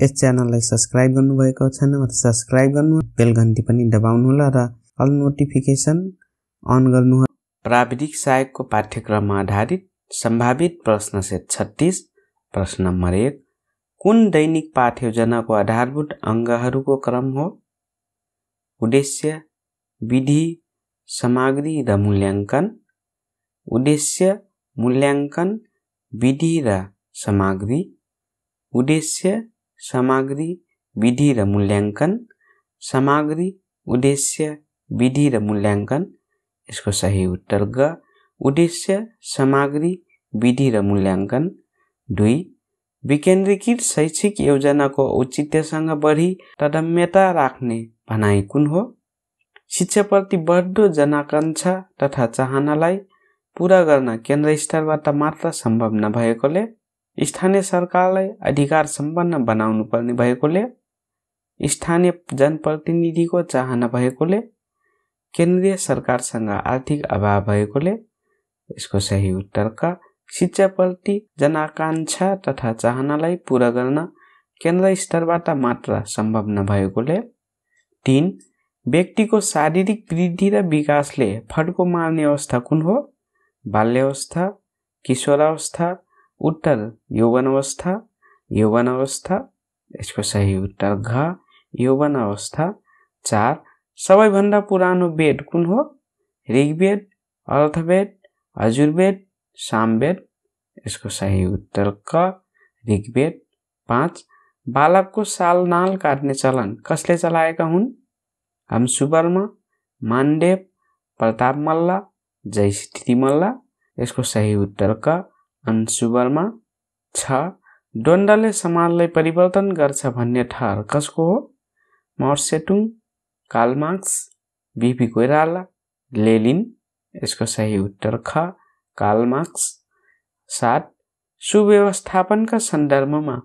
यस च्यानललाई सब्सक्राइब गर्नुभएको छैन भने सब्सक्राइब गर्नु बेल घन्टी पनि दबाउनु होला र अल नोटिफिकेसन अन गर्नुहोला प्राविधिक सहायकको पाठ्यक्रममा आधारित सम्भावित प्रश्न सेट छत्तिस प्रश्न नम्बर एक कुन दैनिक पाठ योजनाको आधारभूत अङ्गहरूको क्रम हो उद्देश्य विधि सामग्री र मूल्याङ्कन उद्देश्य मूल्याङ्कन विधि र सामग्री उद्देश्य सामग्री विधि र मूल्याङ्कन सामग्री उद्देश्य विधि र मूल्याङ्कन यसको सही उत्तर ग उद्देश्य सामग्री विधि र मूल्याङ्कन दुई विकेन्द्रीकृत शैक्षिक योजनाको औचित्यसँग बढी तदम्यता राख्ने भनाइ कुन हो शिक्षाप्रति बढ्दो जनाकाङ्क्षा तथा चाहनालाई पुरा गर्न केन्द्र स्तरबाट मात्र सम्भव नभएकोले स्थानीय सरकारलाई अधिकार सम्पन्न बनाउनु पर्ने भएकोले स्थानीय जनप्रतिनिधिको चाहना भएकोले केन्द्रीय सरकारसँग आर्थिक अभाव भएकोले यसको सही उत्तरका शिक्षाप्रति जनाकाङ्क्षा तथा चाहनालाई पुरा गर्न केन्द्र स्तरबाट मात्र सम्भव नभएकोले तिन व्यक्तिको शारीरिक वृद्धि र विकासले फड्को मार्ने अवस्था कुन हो बाल्यावस्था किशोरावस्था उत्तर यौवन अवस्था यौवन अवस्था यसको सही उत्तर घ यौवन अवस्था चार सबैभन्दा पुरानो वेद कुन हो ऋग्वेद अर्थवेद हजुरवेद सामवेद यसको सही उत्तर क ऋग्वेद पाँच बालकको साल नाल काट्ने चलन कसले चलाएका हुन् हंसुवर्मा मानदेव प्रताप मल्ल जयस्थिति मल्ल यसको सही उत्तर क वर्मा छ द्वन्द्वले समाजलाई परिवर्तन गर्छ भन्ने ठहर कसको हो मर्सेटुङ कालमार्क्स बिपी कोइराला लेलिन यसको सही उत्तर ख कालमार्क्स सात सुव्यवस्थापनका सन्दर्भमा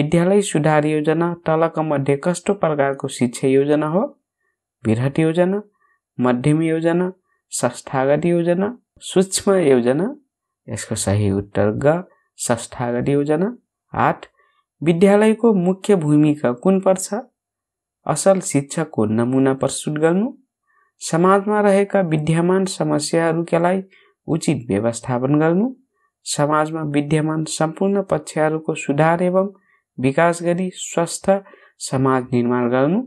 विद्यालय सुधार योजना तलक मध्ये कस्तो प्रकारको शिक्षा योजना हो बृहत योजना मध्यम योजना संस्थागत योजना सूक्ष्म योजना यसको सही उत्तर ग संस्थागत योजना आठ विद्यालयको मुख्य भूमिका कुन पर्छ असल शिक्षाको नमुना प्रस्तुत गर्नु समाजमा रहेका विद्यमान लागि उचित व्यवस्थापन गर्नु समाजमा विद्यमान सम्पूर्ण पक्षहरूको सुधार एवं विकास गरी स्वस्थ समाज निर्माण गर्नु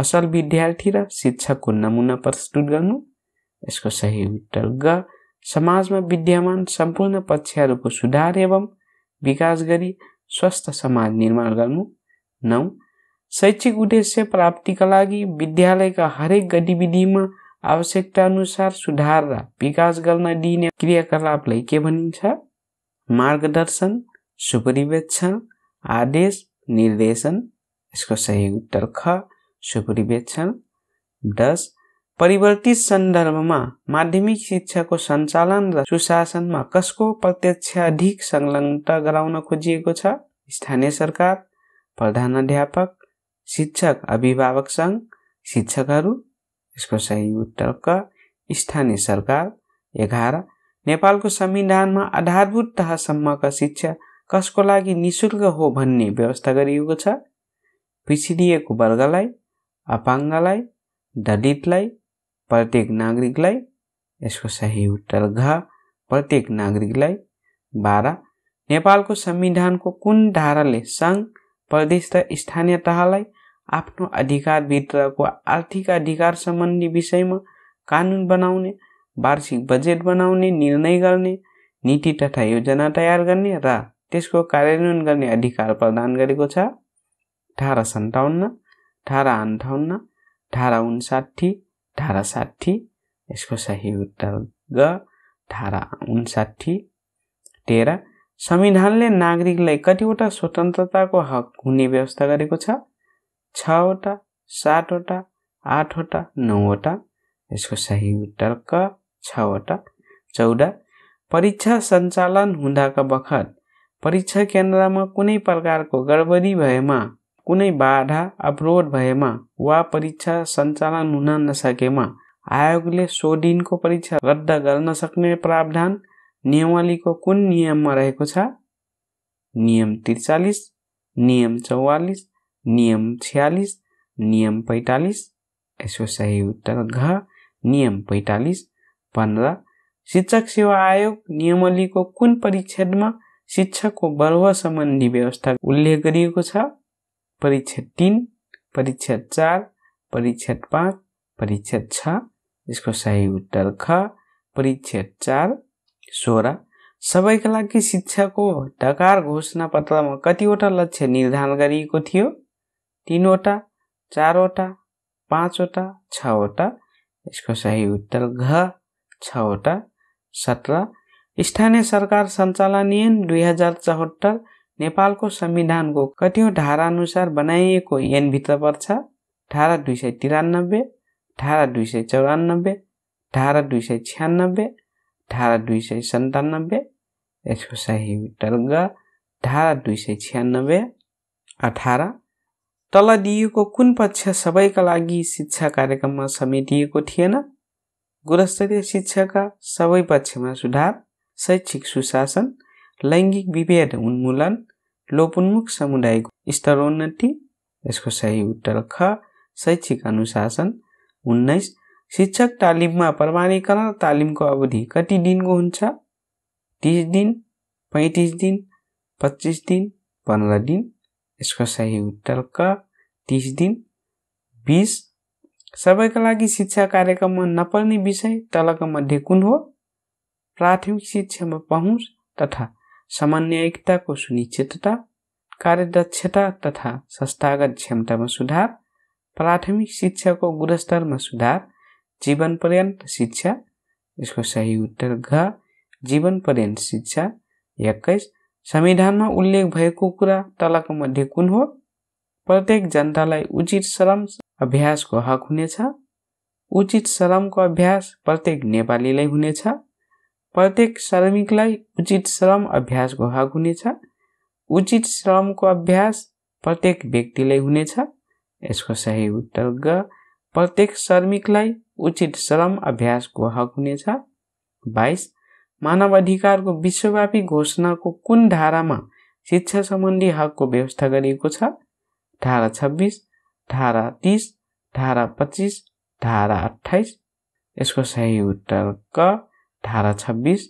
असल विद्यार्थी र शिक्षकको नमुना प्रस्तुत गर्नु यसको सही उत्तर ग समाजमा विद्यमान सम्पूर्ण पक्षहरूको सुधार एवं विकास गरी स्वस्थ समाज निर्माण गर्नु नौ शैक्षिक उद्देश्य प्राप्तिका लागि विद्यालयका हरेक गतिविधिमा आवश्यकता अनुसार सुधार र विकास गर्न दिइने क्रियाकलापलाई के भनिन्छ मार्गदर्शन सुपरिवेक्षण आदेश निर्देशन यसको सही उत्तर ख सुपरिवेक्षण दस परिवर्तित सन्दर्भमा माध्यमिक शिक्षाको सञ्चालन र सुशासनमा कसको प्रत्यक्ष अधिक संलग्नता गराउन खोजिएको छ स्थानीय सरकार प्रधानाध्यापक शिक्षक अभिभावक सङ्घ शिक्षकहरू यसको सही उत्तर क स्थानीय सरकार एघार नेपालको संविधानमा आधारभूत तहसम्मका शिक्षा कसको लागि निशुल्क हो भन्ने व्यवस्था गरिएको छ पिछडिएको वर्गलाई अपाङ्गलाई दलितलाई प्रत्येक नागरिकलाई यसको सही उत्तर घ प्रत्येक नागरिकलाई बाह्र नेपालको संविधानको कुन धाराले सङ्घ प्रदेश र स्थानीय तहलाई आफ्नो अधिकारभित्रको आर्थिक अधिकार सम्बन्धी विषयमा कानुन बनाउने वार्षिक बजेट बनाउने निर्णय गर्ने नीति तथा योजना तयार गर्ने र त्यसको कार्यान्वयन गर्ने अधिकार प्रदान गरेको छ अठार सन्ताउन्न अठार अन्ठाउन्न धारा उन्साठी धारा साठी यसको सही उत्तर ग धारा उन्साठी तेह्र संविधानले नागरिकलाई कतिवटा स्वतन्त्रताको हक हुने व्यवस्था गरेको छ छवटा सातवटा आठवटा नौवटा यसको सही उत्तर क छवटा चौध परीक्षा सञ्चालन हुँदाका बखत परीक्षा केन्द्रमा कुनै प्रकारको गडबडी भएमा कुनै बाधा अवरोध भएमा वा परीक्षा सञ्चालन हुन नसकेमा आयोगले सो दिनको परीक्षा रद्द गर्न सक्ने प्रावधान नियमावलीको कुन नियममा रहेको छ नियम त्रिचालिस नियम चौवालिस नियम छ्यालिस नियम पैँतालिस यसको सही उत्तर घ नियम पैँतालिस पन्ध्र शिक्षक सेवा आयोग नियमावलीको कुन परिच्छेदमा शिक्षकको बर्व सम्बन्धी व्यवस्था उल्लेख गरिएको छ परीक्षा तिन परीक्षा चार परीक्षा पाँच परीक्षा छ यसको सही उत्तर ख परीक्षा चार सोह्र सबैका लागि शिक्षाको डकार पत्रमा कतिवटा लक्ष्य निर्धारण गरिएको थियो तिनवटा चारवटा पाँचवटा छवटा यसको सही उत्तर घ छवटा सत्र स्थानीय सरकार सञ्चालन ऐन दुई हजार चौहत्तर नेपालको संविधानको कतिौँ धाराअनुसार बनाइएको ऐनभित्र पर्छ धारा दुई सय तिरानब्बे धारा दुई सय चौरानब्बे धारा दुई सय छ्यानब्बे धारा दुई सय सन्तानब्बे यसको सही उत्तर ग धारा दुई सय छ्यानब्बे अठार तल दिइएको कुन पक्ष सबैका लागि शिक्षा कार्यक्रममा समेटिएको थिएन गुणस्तरीय शिक्षाका सबै पक्षमा सुधार शैक्षिक सुशासन लैङ्गिक विभेद उन्मूलन लोपोन्मुख समुदायको स्तरोन्नति यसको सही उत्तर ख शैक्षिक अनुशासन उन्नाइस शिक्षक तालिममा प्रमाणीकरण तालिमको अवधि कति दिनको हुन्छ तिस दिन पैँतिस दिन पच्चिस दिन पन्ध्र दिन यसको सही उत्तर क तिस दिन बिस सबैका लागि शिक्षा कार्यक्रममा नपर्ने विषय तलका मध्ये कुन हो प्राथमिक शिक्षामा पहुँच तथा सामान्य सुनिश्चितता कार्यदक्षता तथा संस्थागत क्षमतामा सुधार प्राथमिक शिक्षाको गुणस्तरमा सुधार जीवन पर्यन्त शिक्षा यसको सही उत्तर घ जीवन पर्यन्त शिक्षा एक्काइस संविधानमा उल्लेख भएको कुरा तलको मध्ये कुन हो प्रत्येक जनतालाई उचित श्रम अभ्यासको हक हुनेछ उचित श्रमको अभ्यास प्रत्येक नेपालीलाई हुनेछ प्रत्येक श्रमिकलाई उचित श्रम अभ्यासको हक हुनेछ उचित श्रमको अभ्यास प्रत्येक व्यक्तिलाई हुनेछ यसको सही उत्तर ग प्रत्येक श्रमिकलाई उचित श्रम अभ्यासको हक हुनेछ बाइस मानव अधिकारको विश्वव्यापी घोषणाको कुन धारामा शिक्षा सम्बन्धी हकको व्यवस्था गरिएको छ धारा छब्बिस धारा तिस धारा पच्चिस धारा अठाइस यसको सही उत्तर क अठारह छब्बीस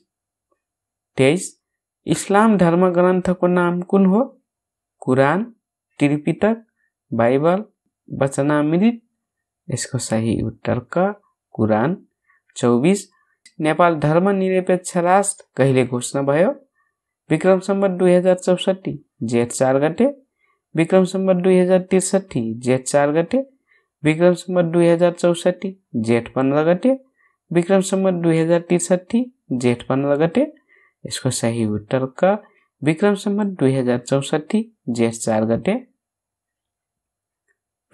तेईस इस्लाम धर्म ग्रंथ को नाम कुन हो कुरान त्रिपितक बाइबल वचनामृत इसको सही उत्तर क कुरान चौबीस नेपाल धर्मनिरपेक्ष राष्ट्र कहिले घोषणा भयो विक्रम सम्बत दुई हजार चौसठी जेठ चार गते विक्रम सम्बत दुई हजार त्रिसठी जेठ चार गते विक्रम सम्बत दुई हजार चौसठी जेठ पन्ध्र गते विक्रमसम्म दुई हजार त्रिसठी जेठ पन्ध्र गते यसको सही उत्तर क विक्रमसम्म दुई हजार चौसठी जेठ चार गते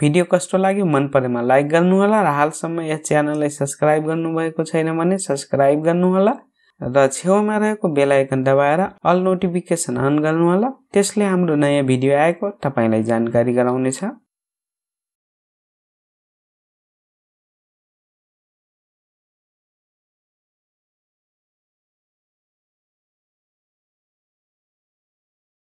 भिडियो कस्तो लाग्यो मन परेमा लाइक गर्नुहोला र हालसम्म यस च्यानललाई सब्सक्राइब गर्नुभएको छैन भने सब्सक्राइब गर्नुहोला र छेउमा रहेको बेलायकन दबाएर अल नोटिफिकेसन अन गर्नुहोला त्यसले हाम्रो नयाँ भिडियो आएको तपाईँलाई जानकारी गराउनेछ